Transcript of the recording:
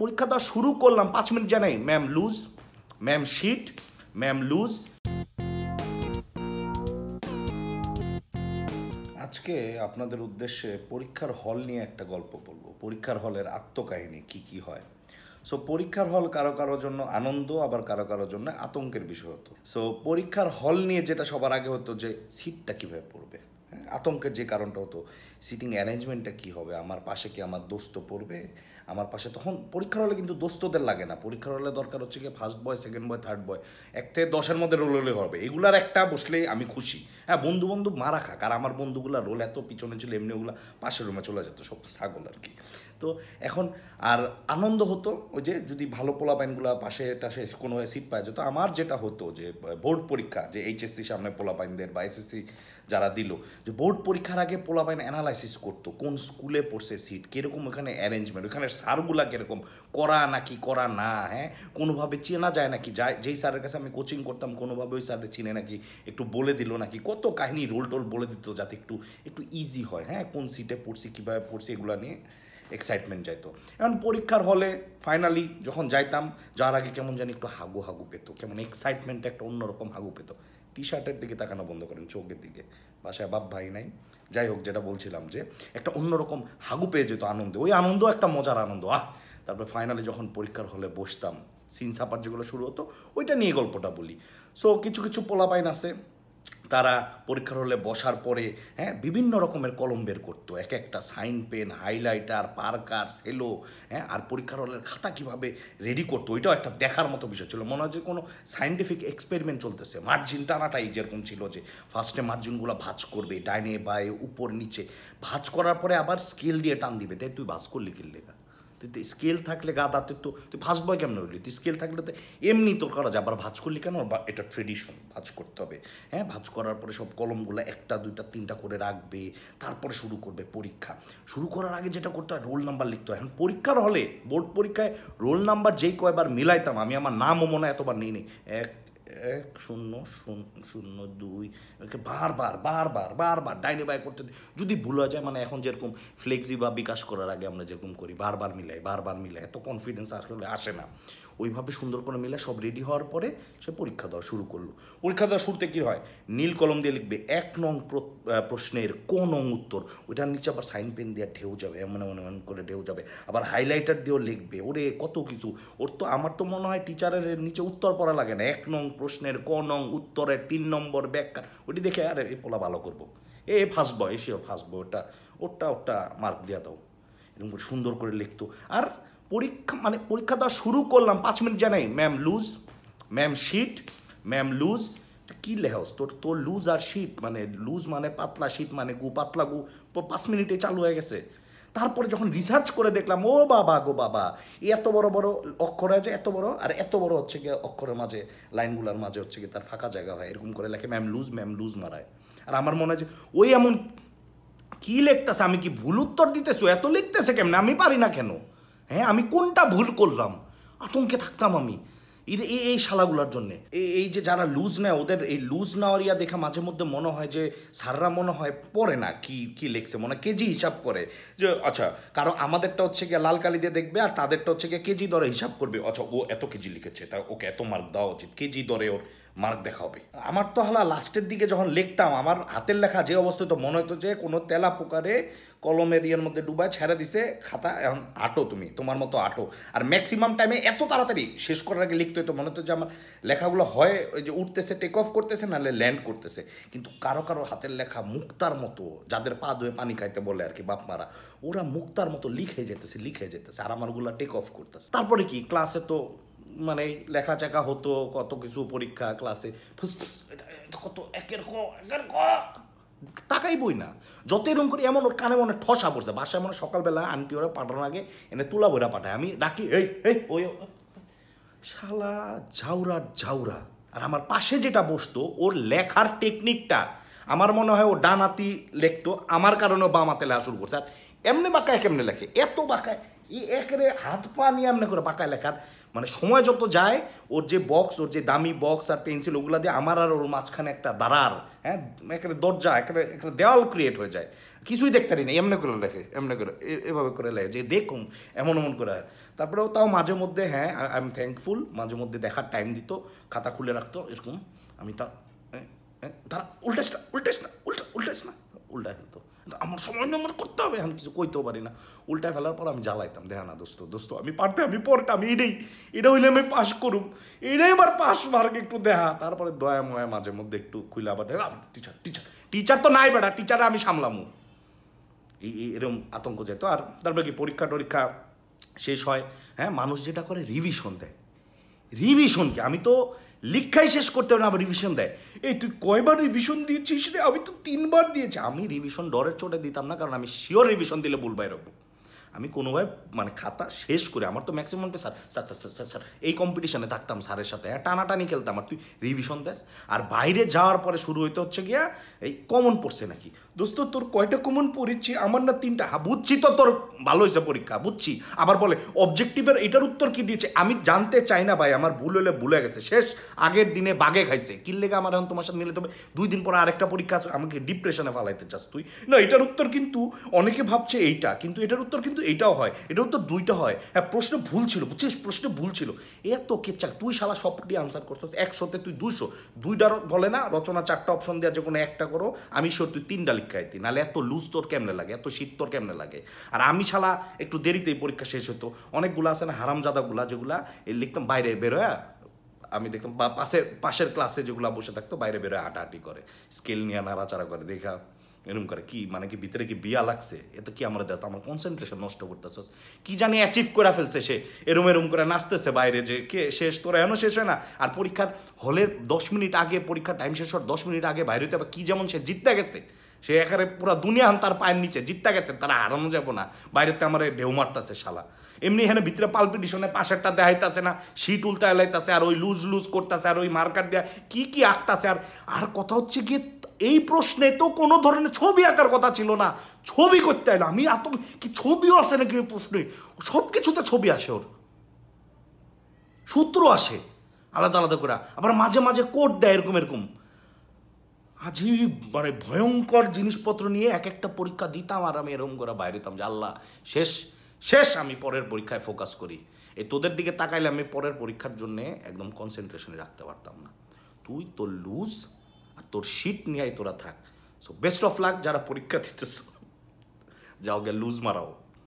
পরীক্ষা দেওয়া শুরু করলাম পাঁচ মিনিট জানাই ma'am loose ma'am sheet ma'am loose আজকে আপনাদের উদ্দেশ্যে পরীক্ষার হল নিয়ে একটা গল্প বলবো পরীক্ষার হলের আত্মকাহিনী কি কি হয় সো পরীক্ষার হল কারো কারো জন্য আনন্দ আবার কারো কারো জন্য আতঙ্কের বিষয় হতো সো পরীক্ষার হল নিয়ে যেটা সবার আগে হতো যে সিটটা কীভাবে পড়বে আতঙ্কের যে কারণটা হতো সিটিং অ্যারেঞ্জমেন্টটা কি হবে আমার পাশে কি আমার দোস্ত পড়বে আমার পাশে তখন পরীক্ষার হলে কিন্তু দোস্তদের লাগে না পরীক্ষার হলে দরকার হচ্ছে কি first boy second boy third boy এক থেকে দশের মধ্যে রোল হলে হবে এগুলার একটা বসলেই আমি খুশি হ্যাঁ বন্ধু বন্ধু মারা খাক আর আমার বন্ধুগুলা রোল এত পিছনে ছিল এমনি ওগুলো পাশের রুমে চলে যেত সব ছাগল আর কি তো এখন আর আনন্দ হতো ওই যে যদি ভালো পোলা পাইনগুলো পাশে টাশে কোনো সিট পাওয়া যেত আমার যেটা হতো যে বোর্ড পরীক্ষা যে এইচএসসি সামনে পোলা পাইনদের বা এসএসসি যারা দিল যে বোর্ড পরীক্ষার আগে পোলাপাইন অ্যানালাইসিস করতো কোন স্কুলে পড়ছে সিট কীরকম ওখানে অ্যারেঞ্জমেন্ট ওখানে সারগুলা কীরকম করা নাকি করা না হ্যাঁ কোনোভাবে চেনা যায় নাকি যায় যেই স্যারের কাছে আমি কোচিং করতাম কোনোভাবে ওই স্যারের চিনে নাকি একটু বলে দিল নাকি কত কাহিনী রোল টোল বলে দিত যাতে একটু একটু ইজি হয় হ্যাঁ কোন সিটে পড়ছি কীভাবে পড়ছি এগুলো নিয়ে এক্সাইটমেন্ট যাইত এখন পরীক্ষার হলে ফাইনালি যখন যাইতাম যাওয়ার আগে কেমন জানি একটু হাগু হাগু পেতো কেমন এক্সাইটমেন্ট একটা অন্যরকম হাগু পেতো টি শার্টের দিকে তাকানো বন্ধ করেন চোখের দিকে বাসায় বাপ ভাই নাই যাই হোক যেটা বলছিলাম যে একটা অন্যরকম হাগু পেয়ে যেত আনন্দে ওই আনন্দ একটা মজার আনন্দ আহ তারপরে ফাইনালি যখন পরীক্ষার হলে বসতাম সিন সাপার যেগুলো শুরু হতো ওইটা নিয়ে গল্পটা বলি সো কিছু কিছু পোলাপাইন আছে তারা পরীক্ষার হলে বসার পরে হ্যাঁ বিভিন্ন রকমের কলম বের করতো এক একটা sign pen highlighter Parker Cello হ্যাঁ আর পরীক্ষার হলের খাতা কিভাবে রেডি করতো ওইটাও একটা দেখার মতো বিষয় ছিল মনে হয় যে কোনো সাইন্টিফিক এক্সপেরিমেন্ট চলতেছে মার্জিন টানাটাই যেরকম ছিল যে ফার্স্টে মার্জিনগুলো ভাজ করবে ডাইনে বায়ে উপর নিচে ভাজ করার পরে আবার স্কেল দিয়ে টান দিবে তাই তুই ভাজ করলি কিনলে তুই স্কেল থাকলে গাদা দাঁতে তো তুই ভাজ বয় কেমন হইলি তুই স্কেল থাকলে তো এমনি তোর করা যায় আবার ভাজ করলি কেন এটা ট্রেডিশন ভাজ করতে হবে হ্যাঁ ভাজ করার পরে সব কলমগুলো একটা দুইটা তিনটা করে রাখবে তারপরে শুরু করবে পরীক্ষা শুরু করার আগে যেটা করতে হয় রোল নাম্বার লিখতে হয় এখন পরীক্ষার হলে বোর্ড পরীক্ষায় রোল নাম্বার যেই কয়বার মিলাইতাম আমি আমার নামও মনে হয় এতবার নিই নি এক এক শূন্য শূন্য দুই বারবার বারবার বারবার ডাইনে বাই করতে যদি ভুলে যায় মানে এখন যেরকম ফ্লেক্সি বা বিকাশ করার আগে আমরা যেরকম করি বারবার মিলাই বারবার মিলাই এত কনফিডেন্স আসলে আসে না ওইভাবে সুন্দর করে মিলে সব রেডি হওয়ার পরে সে পরীক্ষা দেওয়া শুরু করলো পরীক্ষা দেওয়া শুরুতে কী হয় নীল কলম দিয়ে লিখবে এক নং প্রশ্নের কোন অং উত্তর ওইটার নিচে আবার সাইন পেন দিয়ে ঢেউ যাবে এমন এমন এমন করে ঢেউ যাবে আবার হাইলাইটার দিয়েও লিখবে ওরে কত কিছু ওর তো আমার তো মনে হয় টিচারের নিচে উত্তর পড়া লাগে না এক নং প্রশ্নের ক নং উত্তরের তিন নম্বর ব্যাখ্যা ওটি দেখে আরে এ পোলা ভালো করবো এ ফাঁসবো এসেও ফাঁসবো ওটা ওটা ওটা মার্ক দেওয়া দাও এরকম করে সুন্দর করে লিখতো আর পরীক্ষা মানে পরীক্ষা দেওয়া শুরু করলাম পাঁচ মিনিট জানাই ma'am loose ma'am sheet ma'am loose কী লেহাস তোর তোর লুজ আর শিট মানে লুজ মানে পাতলা শিট মানে গু পাতলা গু পাঁচ মিনিটে চালু হয়ে গেছে তারপরে যখন রিসার্চ করে দেখলাম ও বাবা গো বাবা এত বড় বড় অক্ষর আছে এত বড় আর এত বড় হচ্ছে কি অক্ষরের মাঝে লাইনগুলোর মাঝে হচ্ছে কি তার ফাঁকা জায়গা হয় এরকম করে লেখে ম্যাম লুজ ম্যাম লুজ মারায় আর আমার মনে হয় যে ওই এমন কী লিখতেছে আমি কি ভুল উত্তর দিতেছো এত লিখতেছে কেমন আমি পারি না কেন হ্যাঁ আমি কোনটা ভুল করলাম আতঙ্কে থাকতাম আমি এই এই শালাগুলোর জন্যে এই যে যারা লুজ নেয় ওদের এই লুজ নেওয়ার ইয়া দেখে মাঝে মধ্যে মনে হয় যে সাররা মনে হয় পড়ে না কি কি লেখছে মনে কেজি হিসাব করে যে আচ্ছা কারণ আমাদেরটা হচ্ছে গিয়ে লাল কালি দিয়ে দেখবে আর তাদেরটা হচ্ছে গিয়ে কেজি দরে হিসাব করবে আচ্ছা ও এত কেজি লিখেছে তা ওকে এত মার্ক দেওয়া উচিত কেজি দরে ওর মার্ক দেখা হবে আমার তো হালা লাস্টের দিকে যখন লিখতাম আমার হাতের লেখা যে অবস্থায় তো মনে হতো যে কোনো তেলা পোকারে কলমের ইয়ের মধ্যে ডুবায় ছেড়ে দিছে খাতা এখন আটো তুমি তোমার মতো আটো আর ম্যাক্সিমাম টাইমে এত তাড়াতাড়ি শেষ করার আগে লিখতে হতো মনে হতো যে আমার লেখাগুলো হয় ওই যে উঠতেছে টেক অফ করতেছে নাহলে ল্যান্ড করতেছে কিন্তু কারো কারো হাতের লেখা মুক্তার মতো যাদের পা ধুয়ে পানি খাইতে বলে আর কি বাপ মারা ওরা মুক্তার মতো লিখে যেতেছে লিখে যেতেছে আর আমারগুলো টেক অফ করতেছে তারপরে কি ক্লাসে তো মানে লেখা চেখা হতো কত কিছু পরীক্ষা ক্লাসে কত একের ক একের ক না যত রুম করি এমন ওর কানে মনে ঠসা পড়ছে বাসায় মনে সকালবেলা আনটি ওরা পাঠানোর আগে এনে তুলা বইরা পাঠায় আমি ডাকি এই এই ওই শালা ঝাউরা ঝাউরা আর আমার পাশে যেটা বসতো ওর লেখার টেকনিকটা আমার মনে হয় ও ডানাতি লেখতো আমার কারণে বামাতে লেখা শুরু করছে আর এমনি বাঁকায় কেমনে লেখে এত বাঁকায় একরে হাত পা নিয়ে আমনে করে বাঁকায় লেখার মানে সময় যত যায় ওর যে বক্স ওর যে দামি বক্স আর পেন্সিল ওগুলো দিয়ে আমার আর ওর মাঝখানে একটা দাঁড়ার হ্যাঁ একরে দরজা একরে একটা দেওয়াল ক্রিয়েট হয়ে যায় কিছুই দেখতে পারি না এমনি করে লেখে এমনি করে এভাবে করে লেখে যে দেখুন এমন এমন করে তারপরেও তাও মাঝে মধ্যে হ্যাঁ আই এম থ্যাঙ্কফুল মাঝে মধ্যে দেখার টাইম দিত খাতা খুলে রাখতো এরকম আমি তা তারা উল্টাস না উল্টাস না উল্টা উল্টাস না উল্টা কিন্তু আমার সময় আমার করতে হবে আমি কিছু কইতেও পারি না উল্টা ফেলার পর আমি জ্বালাইতাম দেখা না দোস্ত দোস্ত আমি পারতে আমি পড়তে আমি এটাই এটা হইলে আমি পাশ করুম এটাই আমার পাশ মার্ক একটু দেখা তারপরে দয়া ময়া মাঝে মধ্যে একটু খুলে আবার দেখা টিচার টিচার টিচার তো নাই বেটা টিচারে আমি সামলামু এই এরকম আতঙ্ক যেত আর তারপরে কি পরীক্ষা টরীক্ষা শেষ হয় হ্যাঁ মানুষ যেটা করে রিভিশন দেয় রিভিশন কি আমি তো লিখাই শেষ করতে পারি না আবার রিভিশন দেয় এই তুই কয়বার রিভিশন দিয়েছিস রে আমি তো তিনবার দিয়েছি আমি রিভিশন ডরের চোটে দিতাম না কারণ আমি শিওর রিভিশন দিলে ভুল বাইরবো আমি কোনোভাবে মানে খাতা শেষ করে আমার তো ম্যাক্সিমামটা sir sir sir sir sir এই কম্পিটিশানে থাকতাম স্যারের সাথে হ্যাঁ টানাটানি খেলতাম আর তুই রিভিশন দেস আর বাইরে যাওয়ার পরে শুরু হইতে হচ্ছে গিয়া এই কমন পড়ছে নাকি দোস্ত তোর কয়টা কমন পড়েছি আমার না তিনটা হ্যাঁ বুঝছি তো তোর ভালো হয়েছে পরীক্ষা বুঝছি আবার বলে অবজেক্টিভের এটার উত্তর কি দিয়েছে আমি জানতে চাই না ভাই আমার ভুল হলে ভুলে গেছে শেষ আগের দিনে বাগে খাইছে লেগে আমার এখন তোমার সাথে মিলে তবে দুই দিন পরে আরেকটা পরীক্ষা আছে আমাকে ডিপ্রেশনে ফালাইতে চাস তুই না এটার উত্তর কিন্তু অনেকে ভাবছে এইটা কিন্তু এটার উত্তর কিন্তু কিন্তু এটাও হয় এটা উত্তর দুইটা হয় হ্যাঁ প্রশ্ন ভুল ছিল বুঝছিস প্রশ্ন ভুল ছিল এত কেচ্ছা তুই সারা সবটি আনসার করছিস একশোতে তুই দুইশো দুইটা বলে না রচনা চারটা অপশন দেওয়া যে কোনো একটা করো আমি শিওর তুই তিনটা দিই নাহলে এত লুজ তোর কেমনে লাগে এত শীত তোর কেমনে লাগে আর আমি শালা একটু দেরিতেই পরীক্ষা শেষ হতো অনেকগুলো আছে না হারামজাদাগুলা যেগুলা লিখতাম বাইরে বেরোয়া আমি দেখতাম পাশের পাশের ক্লাসে যেগুলো বসে থাকতো বাইরে বেরোয় আটাআটি করে স্কেল নিয়ে নাড়াচাড়া করে দেখা এরকম করে কি মানে কি ভিতরে কি বিয়া লাগছে এতে কি আমার দেশ আমার কনসেন্ট্রেশন নষ্ট করতেছে কি জানি অ্যাচিভ করে ফেলছে সে এরম এরম করে নাচতেছে বাইরে যে কে শেষ তোরা এখনো শেষ হয় না আর পরীক্ষার হলের দশ মিনিট আগে পরীক্ষার টাইম শেষ হওয়ার দশ মিনিট আগে বাইরে হতে কি যেমন সে জিততে গেছে সে একারে পুরো দুনিয়া হান তার পায়ের নিচে জিততে গেছে তারা হারানো যাবো না বাইরেতে আমার ঢেউ মারতাছে শালা এমনি এখানে ভিতরে পালপিটিশনে পাশেরটা দেখাইতেছে না সিট উল্টা এলাইতেছে আর ওই লুজ লুজ করতেছে আর ওই মার্কার দেয়া কি কি আঁকতাছে আর আর কথা হচ্ছে গিয়ে এই প্রশ্নে তো কোনো ধরনের ছবি আঁকার কথা ছিল না ছবি করতে হয় না আমি এত কি ছবিও আসে নাকি ওই প্রশ্নে সব কিছুতে ছবি আসে ওর সূত্র আসে আলাদা আলাদা করে আবার মাঝে মাঝে কোট দেয় এরকম এরকম আজই মানে ভয়ঙ্কর জিনিসপত্র নিয়ে এক একটা পরীক্ষা দিতাম আর আমি এরকম করে বাইরে যেতাম যে আল্লাহ শেষ শেষ আমি পরের পরীক্ষায় ফোকাস করি এই তোদের দিকে তাকাইলে আমি পরের পরীক্ষার জন্যে একদম কনসেন্ট্রেশনে রাখতে পারতাম না তুই তো লুজ আর তোর শীত নিয়ে তোরা থাক সো বেস্ট অফ লাক যারা পরীক্ষা দিতেছ যাও গে লুজ মারাও